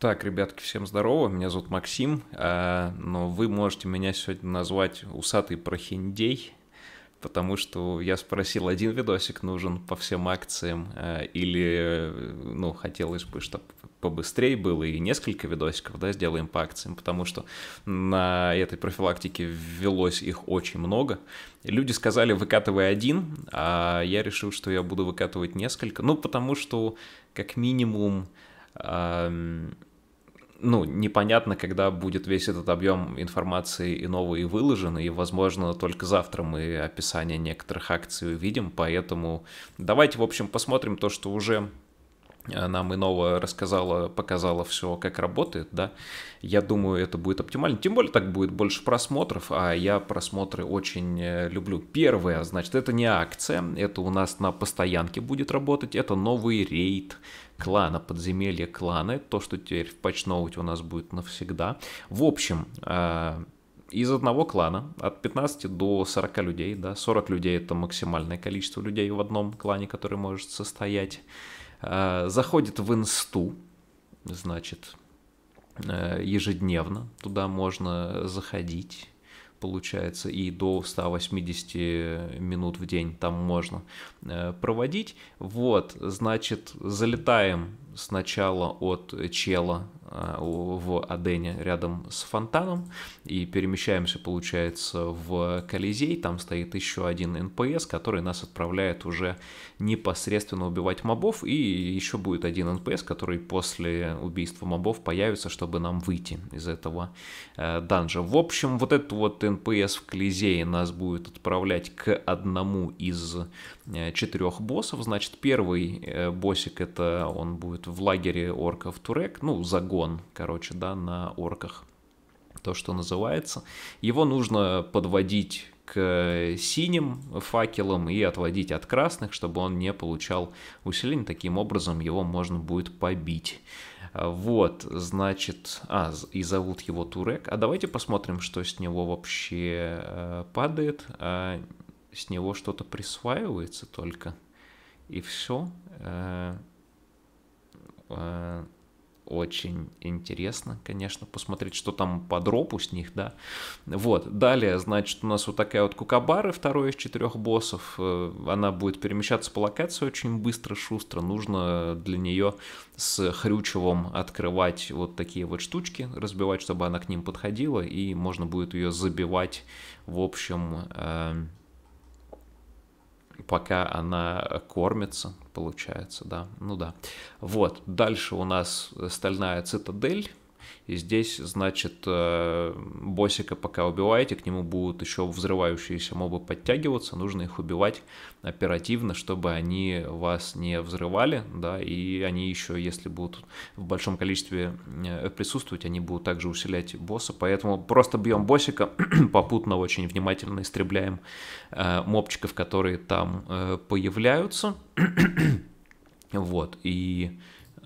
Так, ребятки, всем здорово, меня зовут Максим, а, но вы можете меня сегодня назвать усатый прохиндей, потому что я спросил, один видосик нужен по всем акциям, а, или, ну, хотелось бы, чтобы побыстрее было, и несколько видосиков, да, сделаем по акциям, потому что на этой профилактике ввелось их очень много. Люди сказали, выкатывай один, а я решил, что я буду выкатывать несколько, ну, потому что, как минимум, ну, непонятно, когда будет весь этот объем информации и новый и выложен, и, возможно, только завтра мы описание некоторых акций увидим, поэтому давайте, в общем, посмотрим то, что уже нам иного рассказала, показала все, как работает, да, я думаю, это будет оптимально. Тем более так будет больше просмотров, а я просмотры очень э, люблю. Первое, значит, это не акция, это у нас на постоянке будет работать, это новый рейд клана, подземелье клана, то, что теперь в патчноуте у нас будет навсегда. В общем, э, из одного клана от 15 до 40 людей, да, 40 людей это максимальное количество людей в одном клане, который может состоять. Э, заходит в инсту, значит, э, ежедневно туда можно заходить получается, и до 180 минут в день там можно э, проводить. Вот, значит, залетаем сначала от Чела а, в Адене рядом с фонтаном и перемещаемся, получается, в Колизей. Там стоит еще один НПС, который нас отправляет уже непосредственно убивать мобов. И еще будет один НПС, который после убийства мобов появится, чтобы нам выйти из этого э, данжа. В общем, вот этот вот НПС в Колизее нас будет отправлять к одному из э, четырех боссов. Значит, первый э, босик это он будет в лагере орков Турек, ну, загон, короче, да, на орках, то, что называется. Его нужно подводить к синим факелам и отводить от красных, чтобы он не получал усиление. Таким образом его можно будет побить. Вот, значит, а, и зовут его Турек. А давайте посмотрим, что с него вообще э, падает. А с него что-то присваивается только. И все. Э, Э, очень интересно, конечно, посмотреть, что там по дропу с них, да. Вот, далее, значит, у нас вот такая вот Кукабара, второй из четырех боссов. Э, она будет перемещаться по локации очень быстро, шустро. Нужно для нее с Хрючевым открывать вот такие вот штучки, разбивать, чтобы она к ним подходила, и можно будет ее забивать, в общем, э, пока она кормится, получается, да, ну да. Вот, дальше у нас стальная цитадель, и здесь, значит, э, босика пока убиваете, к нему будут еще взрывающиеся мобы подтягиваться, нужно их убивать оперативно, чтобы они вас не взрывали, да, и они еще, если будут в большом количестве э, присутствовать, они будут также усилять босса, поэтому просто бьем босика попутно очень внимательно истребляем э, мобчиков, которые там появляются, вот, и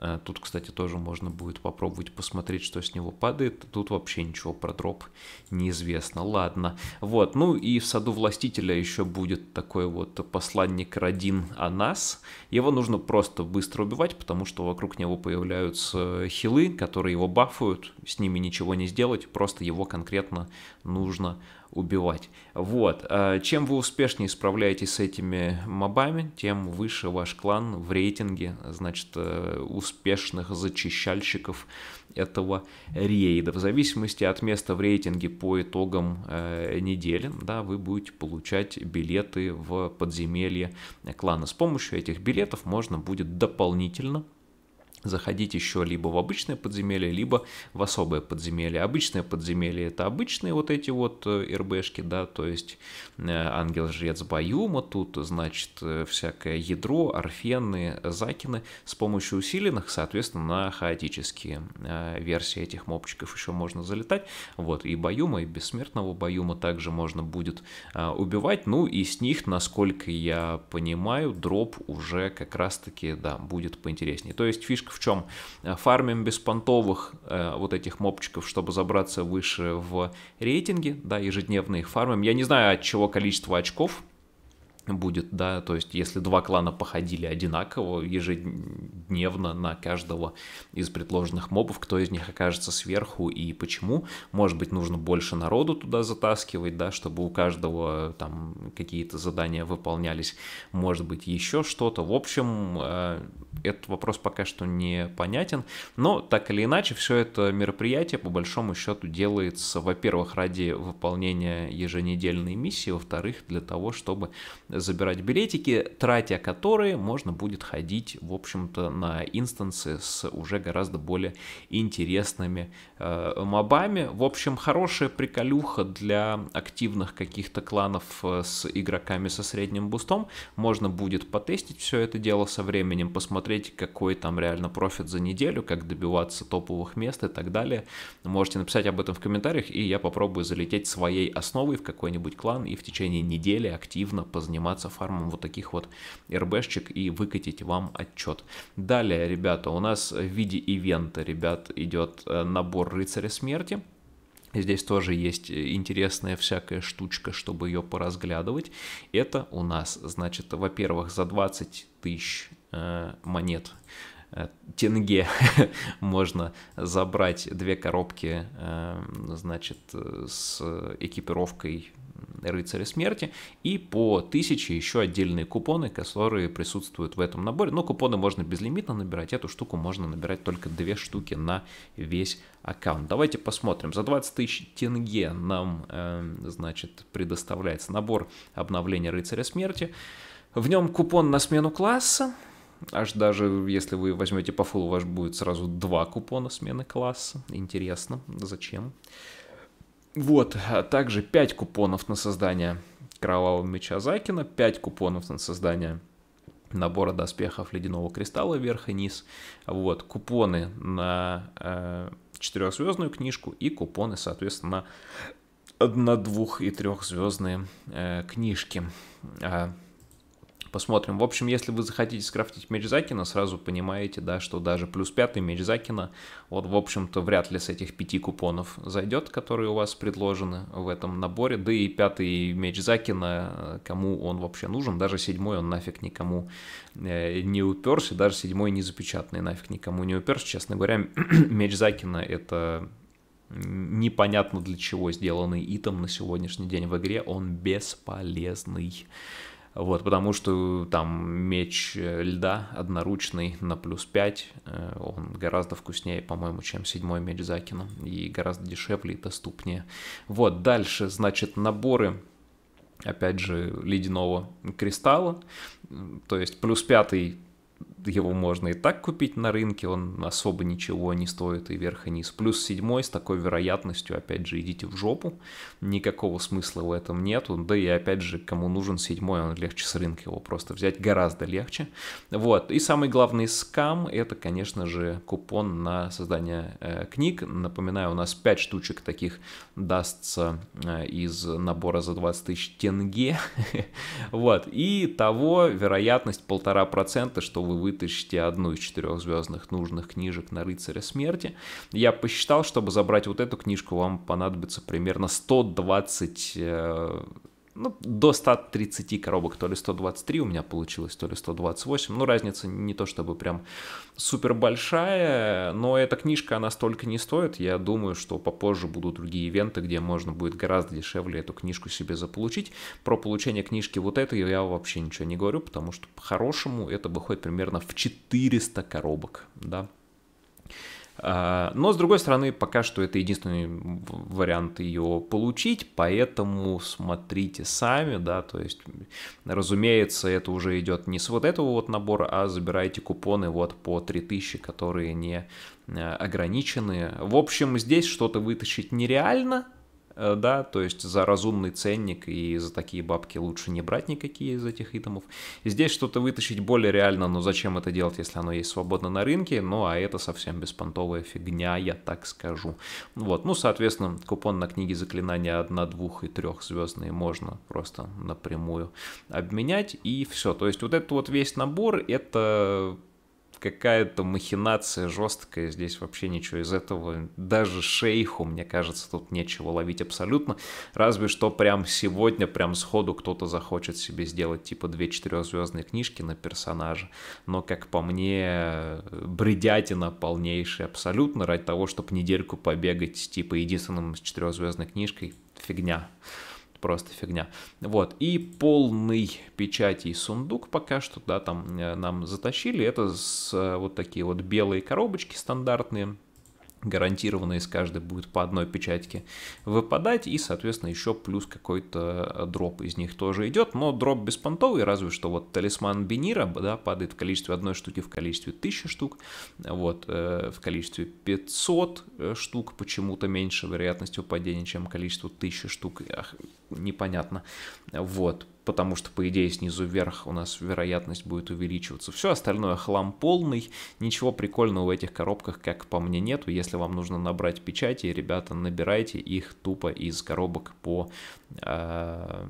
Э, тут, кстати, тоже можно будет попробовать посмотреть, что с него падает. Тут вообще ничего про дроп неизвестно. Ладно. Вот. Ну и в саду властителя еще будет такой вот посланник Родин Анас. Его нужно просто быстро убивать, потому что вокруг него появляются хилы, которые его бафуют. С ними ничего не сделать, просто его конкретно нужно убивать. Вот. Э, чем вы успешнее справляетесь с этими мобами, тем выше ваш клан в рейтинге. Значит, э, успешнее успешных зачищальщиков этого рейда. В зависимости от места в рейтинге по итогам э, недели, да, вы будете получать билеты в подземелье клана. С помощью этих билетов можно будет дополнительно заходить еще либо в обычное подземелье, либо в особое подземелье. Обычное подземелье — это обычные вот эти вот э, РБшки, да, то есть э, ангел-жрец Баюма, тут, значит, э, всякое ядро, орфены, закины с помощью усиленных, соответственно, на хаотические версии этих мопчиков еще можно залетать. Вот, и Баюма, и бессмертного Баюма также можно будет убивать, ну и с них, насколько я понимаю, дроп уже как раз-таки, да, будет поинтереснее. То есть фишка в чем? Э, фармим беспонтовых э, вот этих мопчиков, чтобы забраться выше в рейтинге, да, ежедневно их фармим. Я не знаю, от чего количество очков будет, да, то есть если два клана походили одинаково ежедневно на каждого из предложенных мобов, кто из них окажется сверху и почему, может быть, нужно больше народу туда затаскивать, да, чтобы у каждого там какие-то задания выполнялись, может быть, еще что-то, в общем, э, этот вопрос пока что не понятен, но так или иначе, все это мероприятие по большому счету делается, во-первых, ради выполнения еженедельной миссии, во-вторых, для того, чтобы э, забирать билетики, тратя которые можно будет ходить, в общем-то, на инстансы с уже гораздо более интересными э, мобами. В общем, хорошая приколюха для активных каких-то кланов э, с игроками со средним бустом. Можно будет потестить все это дело со временем, посмотреть, какой там реально профит за неделю, как добиваться топовых мест и так далее. Можете написать об этом в комментариях, и я попробую залететь своей основой в какой-нибудь клан и в течение недели активно позаниматься заниматься фармом вот таких вот РБшечек и выкатить вам отчет. Далее, ребята, у нас в виде ивента, ребят, идет э, набор рыцаря смерти. Здесь тоже есть э, интересная всякая штучка, чтобы ее поразглядывать. Это у нас, значит, во-первых, за 20 тысяч э, монет э, тенге можно забрать две коробки, э, значит, э, с экипировкой рыцаря смерти, и по 1000 еще отдельные купоны, которые присутствуют в этом наборе. Но купоны можно безлимитно набирать, эту штуку можно набирать только две штуки на весь аккаунт. Давайте посмотрим. За 20 тысяч тенге нам, э, значит, предоставляется набор обновления рыцаря смерти. В нем купон на смену класса, Аж даже если вы возьмете по фулу, у вас будет сразу два купона смены класса. Интересно, зачем? Вот, а также 5 купонов на создание Кровавого Меча Закина, 5 купонов на создание набора доспехов Ледяного Кристалла вверх и низ, вот, купоны на э, четырехзвездную книжку и купоны, соответственно, на двух- и трехзвездные э, книжки. А посмотрим. В общем, если вы захотите скрафтить меч Закина, сразу понимаете, да, что даже плюс пятый меч Закина, вот, в общем-то, вряд ли с этих пяти купонов зайдет, которые у вас предложены в этом наборе. Да и пятый меч Закина, э, кому он вообще нужен, даже седьмой он нафиг никому э, не уперся, даже седьмой не запечатанный нафиг никому не уперся. Честно говоря, меч Закина это непонятно для чего сделанный итем на сегодняшний день в игре, он бесполезный. Вот, потому что там меч э, льда одноручный на плюс 5, э, он гораздо вкуснее, по-моему, чем седьмой меч Закина, и гораздо дешевле и доступнее. Вот, дальше, значит, наборы опять же, ледяного кристалла. То есть плюс пятый его можно и так купить на рынке, он особо ничего не стоит и вверх, и низ. Плюс седьмой с такой вероятностью, опять же, идите в жопу, никакого смысла в этом нету, да и опять же, кому нужен седьмой, он легче с рынка его просто взять, гораздо легче. Вот, и самый главный скам, это, конечно же, купон на создание э, книг. Напоминаю, у нас 5 штучек таких дастся э, из набора за 20 тысяч тенге, вот, и того вероятность полтора процента, что вы вы вытащите одну из четырех звездных нужных книжек на рыцаря смерти. Я посчитал, чтобы забрать вот эту книжку, вам понадобится примерно 120 ну, до 130 коробок, то ли 123 у меня получилось, то ли 128. Ну, разница не то чтобы прям супер большая, но эта книжка, она столько не стоит. Я думаю, что попозже будут другие ивенты, где можно будет гораздо дешевле эту книжку себе заполучить. Про получение книжки вот этой я вообще ничего не говорю, потому что по-хорошему это выходит примерно в 400 коробок, да. А, но, с другой стороны, пока что это единственный вариант ее получить, поэтому смотрите сами, да, то есть, разумеется, это уже идет не с вот этого вот набора, а забирайте купоны вот по 3000, которые не а, ограничены. В общем, здесь что-то вытащить нереально, Э, да, то есть за разумный ценник и за такие бабки лучше не брать никакие из этих итемов. здесь что-то вытащить более реально, но зачем это делать, если оно есть свободно на рынке, ну а это совсем беспонтовая фигня, я так скажу. Вот, ну, соответственно, купон на книги заклинания 1, 2 и 3 звездные можно просто напрямую обменять, и все. То есть вот этот вот весь набор, это какая-то махинация жесткая, здесь вообще ничего из этого, даже шейху, мне кажется, тут нечего ловить абсолютно, разве что прям сегодня, прям сходу кто-то захочет себе сделать типа две четырехзвездные книжки на персонажа, но, как по мне, бредятина полнейшая абсолютно ради того, чтобы недельку побегать, типа, единственным с четырехзвездной книжкой, фигня просто фигня. Вот, и полный печатей сундук пока что, да, там э, нам затащили, это с, э, вот такие вот белые коробочки стандартные, гарантированно из каждой будет по одной печатьке выпадать, и, соответственно, еще плюс какой-то э, дроп из них тоже идет, но дроп беспонтовый, разве что вот талисман Бенира, да, падает в количестве одной штуки, в количестве 1000 штук, вот, э, в количестве 500 штук почему-то меньше вероятность упадения, чем количество 1000 штук, непонятно. Вот, потому что, по идее, снизу вверх у нас вероятность будет увеличиваться. Все остальное хлам полный, ничего прикольного в этих коробках, как по мне, нету. Если вам нужно набрать печати, ребята, набирайте их тупо из коробок по... Э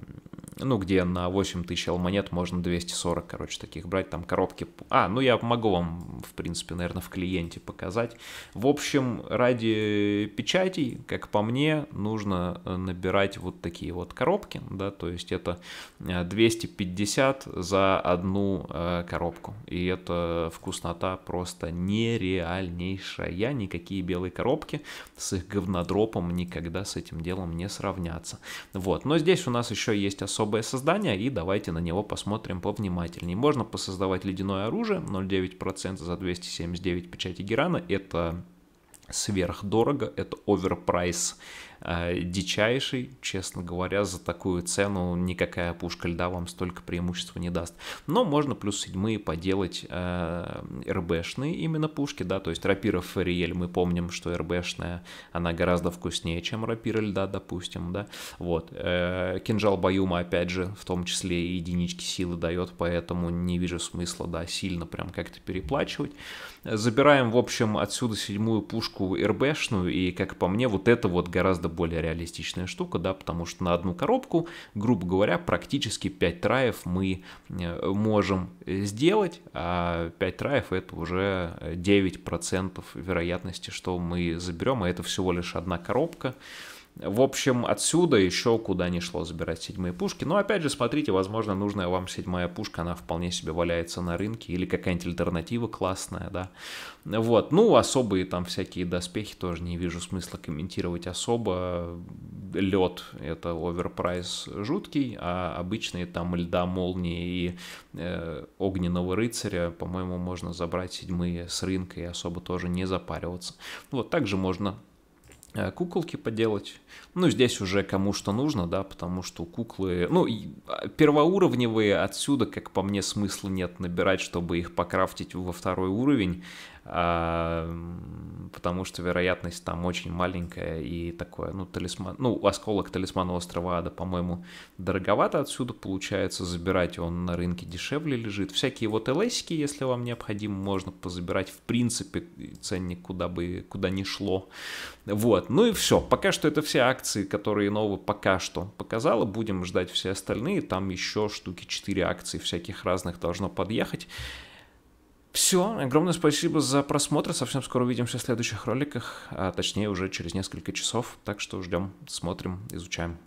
ну, где на 8 тысяч монет можно 240, короче, таких брать, там коробки, а, ну, я могу вам, в принципе, наверное, в клиенте показать. В общем, ради печатей, как по мне, нужно э, набирать вот такие вот коробки, да, то есть это 250 э, за одну э, коробку, и это вкуснота просто нереальнейшая, никакие белые коробки с их говнодропом никогда с этим делом не сравнятся. Вот, но здесь у нас еще есть особо особое создание, и давайте на него посмотрим повнимательнее. Можно посоздавать ледяное оружие, 0,9% за 279 печати Герана, это сверхдорого, это оверпрайс э, дичайший, честно говоря, за такую цену никакая пушка льда вам столько преимущества не даст. Но можно плюс седьмые поделать э, РБшные именно пушки, да, то есть рапира Фариель, мы помним, что РБшная, она гораздо вкуснее, чем рапира льда, допустим, да, вот. Э, кинжал Баюма, опять же, в том числе и единички силы дает, поэтому не вижу смысла, да, сильно прям как-то переплачивать. Забираем, в общем, отсюда седьмую пушку игрушку РБшную, и, как по мне, вот это вот гораздо более реалистичная штука, да, потому что на одну коробку, грубо говоря, практически 5 траев мы э, можем э, сделать, а 5 траев это уже 9% вероятности, что мы заберем, а это всего лишь одна коробка, в общем, отсюда еще куда не шло забирать седьмые пушки. Но опять же, смотрите, возможно, нужная вам седьмая пушка, она вполне себе валяется на рынке. Или какая-нибудь альтернатива классная, да. Вот, ну, особые там всякие доспехи тоже не вижу смысла комментировать особо. Лед — это оверпрайс жуткий, а обычные там льда, молнии и э, огненного рыцаря, по-моему, можно забрать седьмые с рынка и особо тоже не запариваться. Вот, также можно Э, куколки поделать. Ну, здесь уже кому что нужно, да, потому что куклы... Ну, а, первоуровневые отсюда, как по мне, смысла нет набирать, чтобы их покрафтить во второй уровень потому что вероятность там очень маленькая и такое, ну, талисман, ну, осколок талисмана острова Ада, по-моему, дороговато отсюда получается забирать, он на рынке дешевле лежит. Всякие вот элесики, если вам необходимо, можно позабирать, в принципе, ценник куда бы, куда ни шло. Вот, ну и все, пока что это все акции, которые новые пока что показала, будем ждать все остальные, там еще штуки 4 акции всяких разных должно подъехать. Все, огромное спасибо за просмотр. Совсем скоро увидимся в следующих роликах, а точнее уже через несколько часов. Так что ждем, смотрим, изучаем.